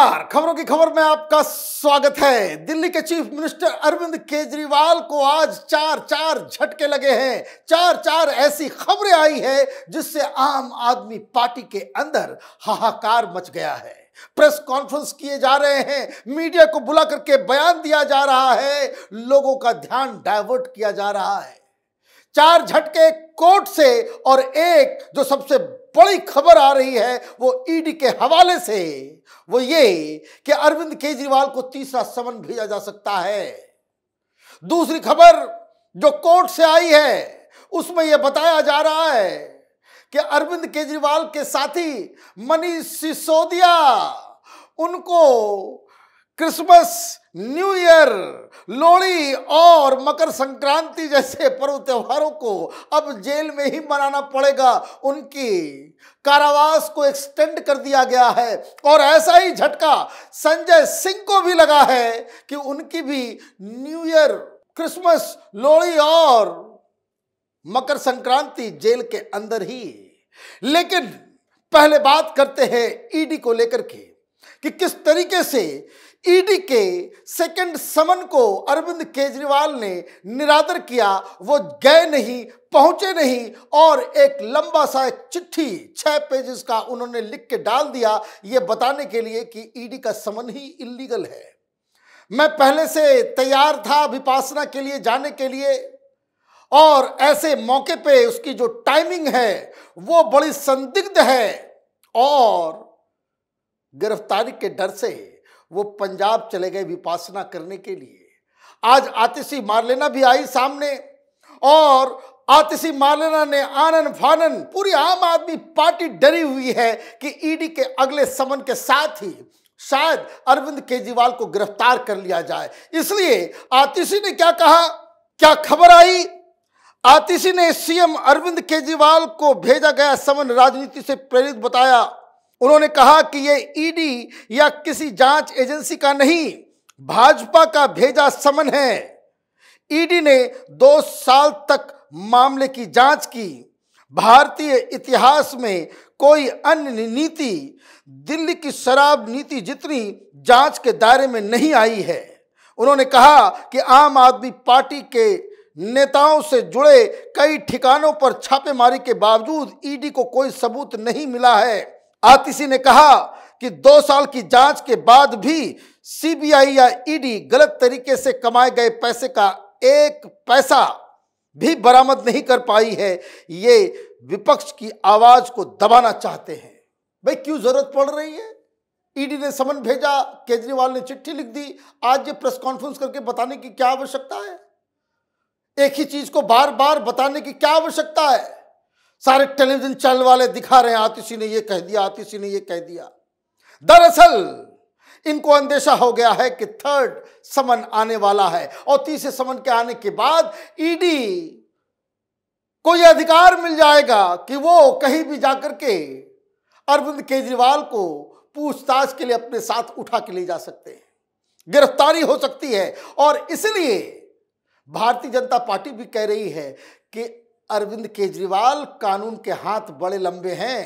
नमस्कार खबरों की खबर में आपका स्वागत है दिल्ली के चीफ मिनिस्टर अरविंद केजरीवाल को आज चार चार झटके लगे हैं चार चार ऐसी खबरें आई है जिससे आम आदमी पार्टी के अंदर हाहाकार मच गया है प्रेस कॉन्फ्रेंस किए जा रहे हैं मीडिया को बुला करके बयान दिया जा रहा है लोगों का ध्यान डाइवर्ट किया जा रहा है चार झटके कोर्ट से और एक जो सबसे बड़ी खबर आ रही है वो ईडी e के हवाले से वो ये कि अरविंद केजरीवाल को तीसरा समन भेजा जा सकता है दूसरी खबर जो कोर्ट से आई है उसमें यह बताया जा रहा है कि अरविंद केजरीवाल के साथी मनीष सिसोदिया उनको क्रिसमस न्यू ईयर लोहड़ी और मकर संक्रांति जैसे पर्व त्योहारों को अब जेल में ही मनाना पड़ेगा उनकी कारावास को एक्सटेंड कर दिया गया है और ऐसा ही झटका संजय सिंह को भी लगा है कि उनकी भी न्यू ईयर क्रिसमस लोहड़ी और मकर संक्रांति जेल के अंदर ही लेकिन पहले बात करते हैं ईडी को लेकर के कि किस तरीके से ईडी e के सेकंड समन को अरविंद केजरीवाल ने निरादर किया वो गए नहीं पहुंचे नहीं और एक लंबा सा एक चिट्ठी छह पेजेस का उन्होंने लिख के डाल दिया ये बताने के लिए कि ईडी e का समन ही इलीगल है मैं पहले से तैयार था अभिपासना के लिए जाने के लिए और ऐसे मौके पे उसकी जो टाइमिंग है वो बड़ी संदिग्ध है और गिरफ्तारी के डर से वो पंजाब चले गए विपासना करने के लिए आज आतिशी मारलेना भी आई सामने और आतिशी मारलेना ने आनन फानन पूरी आम आदमी पार्टी डरी हुई है कि ईडी के अगले समन के साथ ही शायद अरविंद केजरीवाल को गिरफ्तार कर लिया जाए इसलिए आतिशी ने क्या कहा क्या खबर आई आतिशी ने सीएम अरविंद केजरीवाल को भेजा गया समन राजनीति से प्रेरित बताया उन्होंने कहा कि ये ईडी या किसी जांच एजेंसी का नहीं भाजपा का भेजा समन है ईडी ने दो साल तक मामले की जांच की भारतीय इतिहास में कोई अन्य नीति दिल्ली की शराब नीति जितनी जांच के दायरे में नहीं आई है उन्होंने कहा कि आम आदमी पार्टी के नेताओं से जुड़े कई ठिकानों पर छापेमारी के बावजूद ईडी को कोई सबूत नहीं मिला है आतिशी ने कहा कि दो साल की जांच के बाद भी सीबीआई या ईडी गलत तरीके से कमाए गए पैसे का एक पैसा भी बरामद नहीं कर पाई है ये विपक्ष की आवाज को दबाना चाहते हैं भाई क्यों जरूरत पड़ रही है ईडी ने समन भेजा केजरीवाल ने चिट्ठी लिख दी आज ये प्रेस कॉन्फ्रेंस करके बताने की क्या आवश्यकता है एक ही चीज को बार बार बताने की क्या आवश्यकता है सारे टेलीविजन चैनल वाले दिखा रहे हैं आतिशी ने यह कह दिया आतिशी ने यह कह दिया दरअसल इनको अंदेशा हो गया है कि थर्ड समन आने वाला है और तीसरे समन के आने के बाद ईडी e को यह अधिकार मिल जाएगा कि वो कहीं भी जाकर के अरविंद केजरीवाल को पूछताछ के लिए अपने साथ उठा के ले जा सकते हैं गिरफ्तारी हो सकती है और इसलिए भारतीय जनता पार्टी भी कह रही है कि अरविंद केजरीवाल कानून के हाथ बड़े लंबे हैं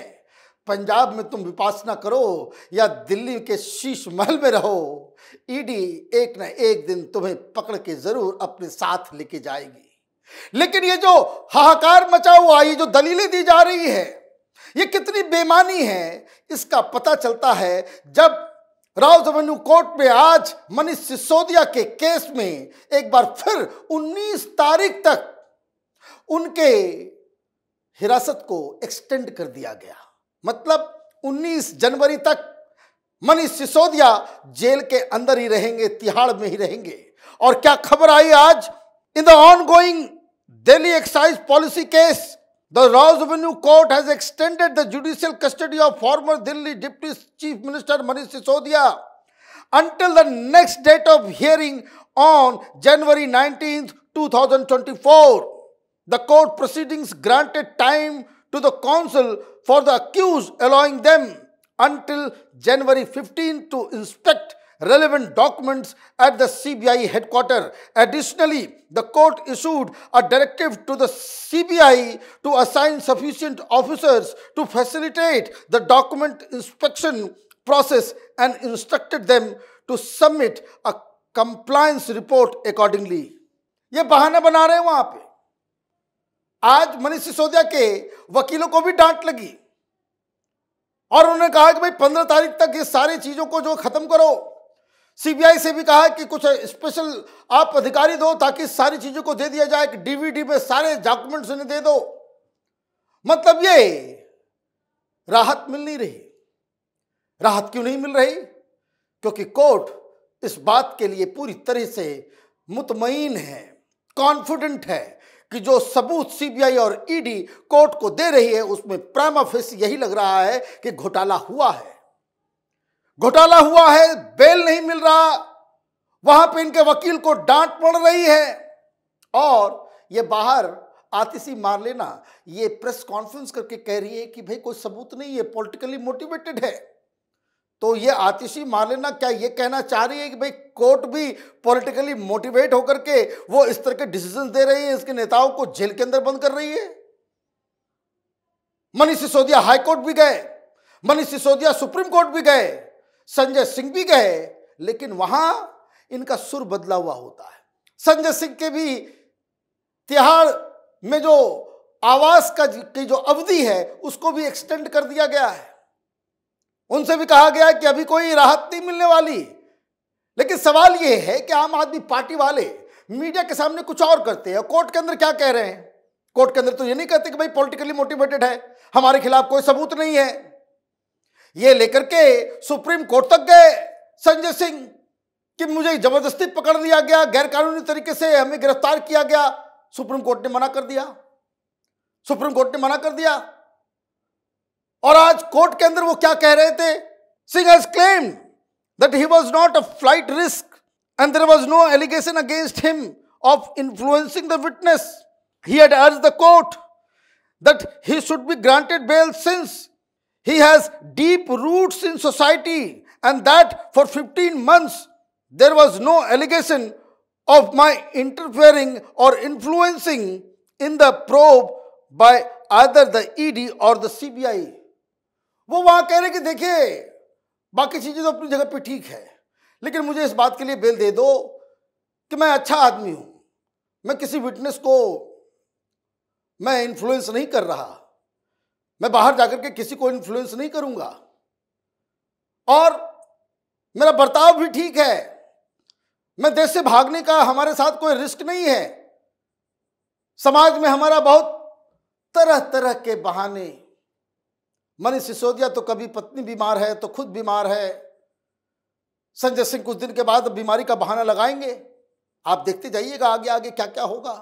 पंजाब में तुम विपासना करो या दिल्ली के शीश महल में रहो ईडी एक न एक दिन तुम्हें पकड़ के जरूर अपने साथ लेके जाएगी लेकिन ये जो हाहाकार मचा हुआ ये जो दलीलें दी जा रही है ये कितनी बेमानी है इसका पता चलता है जब राव जमनू कोर्ट में आज मनीष सिसोदिया के केस में एक बार फिर 19 तारीख तक उनके हिरासत को एक्सटेंड कर दिया गया मतलब 19 जनवरी तक मनीष सिसोदिया जेल के अंदर ही रहेंगे तिहाड़ में ही रहेंगे और क्या खबर आई आज in the ongoing Delhi excise policy case the Rouse Avenue court has extended the judicial custody of former Delhi deputy chief minister Manish Sisodia until the next date of hearing on January nineteen two thousand twenty four The court proceedings granted time to the counsel for the accused, allowing them until January 15 to inspect relevant documents at the CBI headquarters. Additionally, the court issued a directive to the CBI to assign sufficient officers to facilitate the document inspection process and instructed them to submit a compliance report accordingly. ये बहाना बना रहे हैं वहां पे आज मनीष सिसोदिया के वकीलों को भी डांट लगी और उन्होंने कहा कि भाई पंद्रह तारीख तक ये सारी चीज़ों को जो खत्म करो सीबीआई से भी कहा कि कुछ स्पेशल आप अधिकारी दो ताकि सारी चीज़ों को दे दिया जाए कि डीवीडी में सारे डॉक्यूमेंट्स उन्हें दे दो मतलब ये राहत मिल नहीं रही राहत क्यों नहीं मिल रही क्योंकि कोर्ट इस बात के लिए पूरी तरह से मुतमईन है कॉन्फिडेंट है कि जो सबूत सीबीआई और ईडी कोर्ट को दे रही है उसमें प्राइम ऑफिस यही लग रहा है कि घोटाला हुआ है घोटाला हुआ है बेल नहीं मिल रहा वहां पे इनके वकील को डांट पड़ रही है और ये बाहर आतिशी मार लेना ये प्रेस कॉन्फ्रेंस करके कह रही है कि भाई कोई सबूत नहीं है पॉलिटिकली मोटिवेटेड है तो ये आतिशी मार्लेना क्या ये कहना चाह रही है कि भाई कोर्ट भी पॉलिटिकली मोटिवेट होकर के वो इस तरह के डिसीजन दे रही है इसके नेताओं को जेल के अंदर बंद कर रही है मनीष सिसोदिया हाईकोर्ट भी गए मनीष सिसोदिया सुप्रीम कोर्ट भी गए संजय सिंह भी गए लेकिन वहां इनका सुर बदला हुआ होता है संजय सिंह के भी तिहाड़ में जो आवास का की जो अवधि है उसको भी एक्सटेंड कर दिया गया है उनसे भी कहा गया कि अभी कोई राहत नहीं मिलने वाली लेकिन सवाल यह है कि आम आदमी पार्टी वाले मीडिया के सामने कुछ और करते हैं कोर्ट के अंदर क्या कह रहे हैं कोर्ट के अंदर तो ये नहीं कहते कि भाई पॉलिटिकली मोटिवेटेड है हमारे खिलाफ कोई सबूत नहीं है ये लेकर के सुप्रीम कोर्ट तक गए संजय सिंह कि मुझे जबरदस्ती पकड़ लिया गया गैरकानूनी तरीके से हमें गिरफ्तार किया गया सुप्रीम कोर्ट ने मना कर दिया सुप्रीम कोर्ट ने मना कर दिया और आज कोर्ट के अंदर वो क्या कह रहे थे Singh has claimed that he was not a flight risk and there was no allegation against him of influencing the he had urged the court that he should be granted bail since he has deep roots in society and that for 15 months there was no allegation of my interfering or influencing in the probe by either the ED or the CBI. वो वहां कह रहे कि देखिए बाकी चीजें तो अपनी जगह पे ठीक है लेकिन मुझे इस बात के लिए बेल दे दो कि मैं अच्छा आदमी हूं मैं किसी विटनेस को मैं इन्फ्लुएंस नहीं कर रहा मैं बाहर जाकर के किसी को इन्फ्लुएंस नहीं करूंगा और मेरा बर्ताव भी ठीक है मैं देश से भागने का हमारे साथ कोई रिस्क नहीं है समाज में हमारा बहुत तरह तरह के बहाने मनीष सिसोदिया तो कभी पत्नी बीमार है तो खुद बीमार है संजय सिंह कुछ दिन के बाद बीमारी का बहाना लगाएंगे आप देखते जाइएगा आगे आगे क्या क्या होगा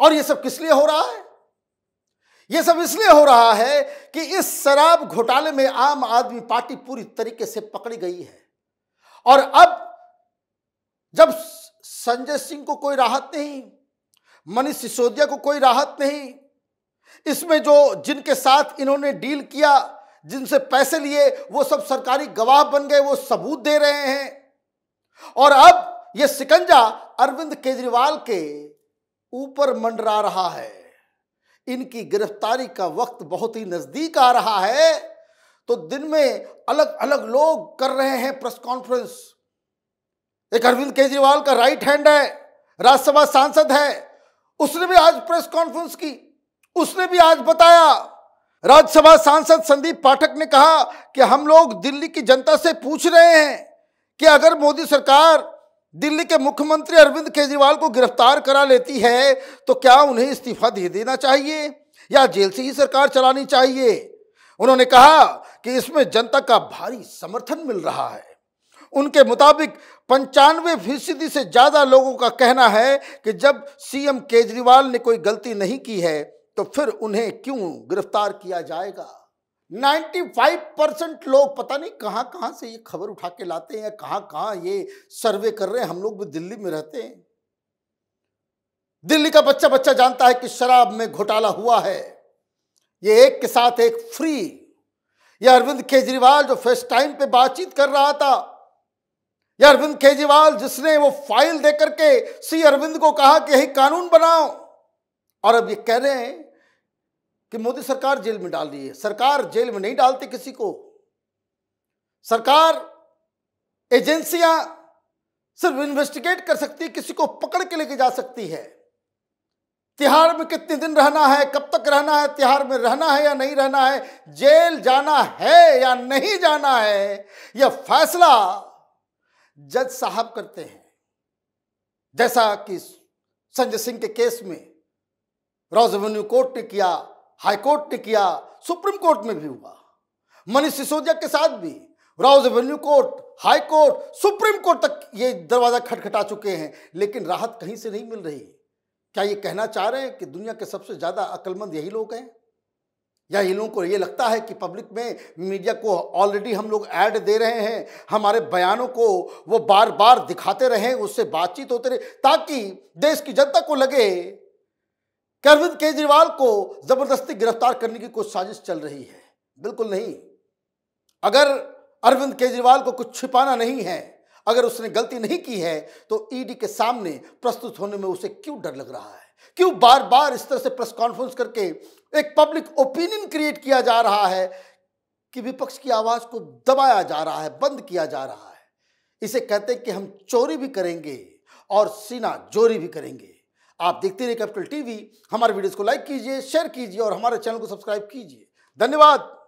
और ये सब किस लिए हो रहा है ये सब इसलिए हो रहा है कि इस शराब घोटाले में आम आदमी पार्टी पूरी तरीके से पकड़ी गई है और अब जब संजय सिंह को कोई राहत नहीं मनीष सिसोदिया को कोई राहत नहीं इसमें जो जिनके साथ इन्होंने डील किया जिनसे पैसे लिए वो सब सरकारी गवाह बन गए वो सबूत दे रहे हैं और अब यह सिकंजा अरविंद केजरीवाल के ऊपर मंडरा रहा है इनकी गिरफ्तारी का वक्त बहुत ही नजदीक आ रहा है तो दिन में अलग अलग लोग कर रहे हैं प्रेस कॉन्फ्रेंस एक अरविंद केजरीवाल का राइट हैंड है राज्यसभा सांसद है उसने भी आज प्रेस कॉन्फ्रेंस की उसने भी आज बताया राज्यसभा सांसद संदीप पाठक ने कहा कि हम लोग दिल्ली की जनता से पूछ रहे हैं कि अगर मोदी सरकार दिल्ली के मुख्यमंत्री अरविंद केजरीवाल को गिरफ्तार करा लेती है तो क्या उन्हें इस्तीफा दे देना चाहिए या जेल से ही सरकार चलानी चाहिए उन्होंने कहा कि इसमें जनता का भारी समर्थन मिल रहा है उनके मुताबिक पंचानवे फीसदी से ज़्यादा लोगों का कहना है कि जब सीएम केजरीवाल ने कोई गलती नहीं की है तो फिर उन्हें क्यों गिरफ्तार किया जाएगा 95 परसेंट लोग पता नहीं कहां कहां से ये खबर उठा के लाते हैं कहां कहां ये सर्वे कर रहे हैं हम लोग भी दिल्ली में रहते हैं दिल्ली का बच्चा बच्चा जानता है कि शराब में घोटाला हुआ है ये एक के साथ एक फ्री या अरविंद केजरीवाल जो फर्स्ट टाइम पे बातचीत कर रहा था या अरविंद केजरीवाल जिसने वो फाइल देकर के सी अरविंद को कहा कि यही कानून बनाओ और अब ये कह रहे हैं कि मोदी सरकार जेल में डाल रही है सरकार जेल में नहीं डालती किसी को सरकार एजेंसियां सिर्फ इन्वेस्टिगेट कर सकती है किसी को पकड़ के लेके जा सकती है तिहार में कितने दिन रहना है कब तक रहना है तिहार में रहना है या नहीं रहना है जेल जाना है या नहीं जाना है यह फैसला जज साहब करते हैं जैसा कि संजय सिंह के केस में रॉज रेवेन्यू कोर्ट ने किया हाईकोर्ट ने किया सुप्रीम कोर्ट में भी हुआ मनीष सिसोदिया के साथ भी Rouse Avenue court high court supreme court तक ये दरवाज़ा खटखटा चुके हैं लेकिन राहत कहीं से नहीं मिल रही क्या ये कहना चाह रहे हैं कि दुनिया के सबसे ज़्यादा अक्लमंद यही लोग हैं या इन लोगों को ये लगता है कि पब्लिक में मीडिया को ऑलरेडी हम लोग ऐड दे रहे हैं हमारे बयानों को वो बार बार दिखाते रहें उससे बातचीत होते रहे ताकि देश की जनता को लगे कि अरविंद केजरीवाल को जबरदस्ती गिरफ्तार करने की कोई साजिश चल रही है बिल्कुल नहीं अगर अरविंद केजरीवाल को कुछ छिपाना नहीं है अगर उसने गलती नहीं की है तो ईडी e के सामने प्रस्तुत होने में उसे क्यों डर लग रहा है क्यों बार बार इस तरह से प्रेस कॉन्फ्रेंस करके एक पब्लिक ओपिनियन क्रिएट किया जा रहा है कि विपक्ष की आवाज को दबाया जा रहा है बंद किया जा रहा है इसे कहते हैं कि हम चोरी भी करेंगे और सीना जोरी भी करेंगे आप देखते रहिए कैपिटल टीवी हमारे वीडियोस को लाइक कीजिए शेयर कीजिए और हमारे चैनल को सब्सक्राइब कीजिए धन्यवाद